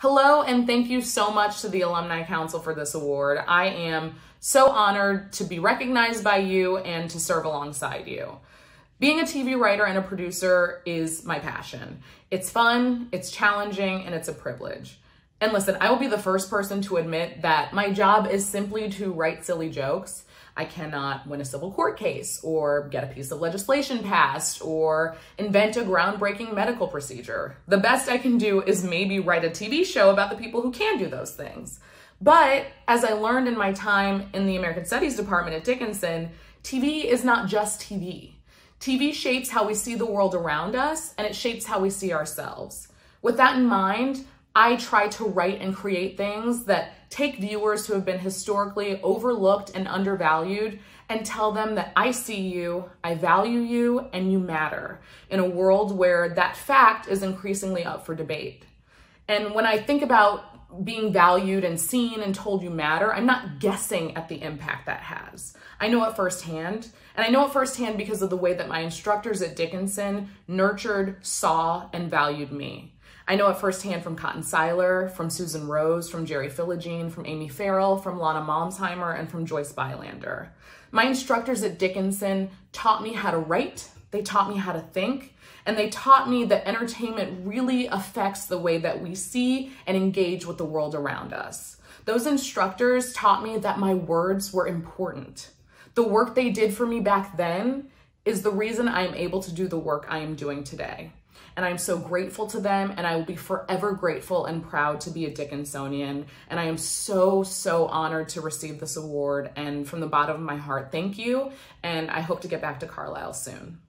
Hello, and thank you so much to the Alumni Council for this award. I am so honored to be recognized by you and to serve alongside you. Being a TV writer and a producer is my passion. It's fun, it's challenging, and it's a privilege. And listen, I will be the first person to admit that my job is simply to write silly jokes, I cannot win a civil court case or get a piece of legislation passed or invent a groundbreaking medical procedure. The best I can do is maybe write a TV show about the people who can do those things. But as I learned in my time in the American Studies Department at Dickinson, TV is not just TV. TV shapes how we see the world around us and it shapes how we see ourselves. With that in mind, I try to write and create things that take viewers who have been historically overlooked and undervalued and tell them that I see you, I value you, and you matter in a world where that fact is increasingly up for debate. And when I think about being valued and seen and told you matter, I'm not guessing at the impact that has. I know it firsthand. And I know it firsthand because of the way that my instructors at Dickinson nurtured, saw, and valued me. I know it firsthand from Cotton Seiler, from Susan Rose, from Jerry Philogene, from Amy Farrell, from Lana Malmsheimer, and from Joyce Bylander. My instructors at Dickinson taught me how to write, they taught me how to think, and they taught me that entertainment really affects the way that we see and engage with the world around us. Those instructors taught me that my words were important. The work they did for me back then is the reason I'm able to do the work I am doing today. And I'm so grateful to them, and I will be forever grateful and proud to be a Dickinsonian. And I am so, so honored to receive this award. And from the bottom of my heart, thank you. And I hope to get back to Carlisle soon.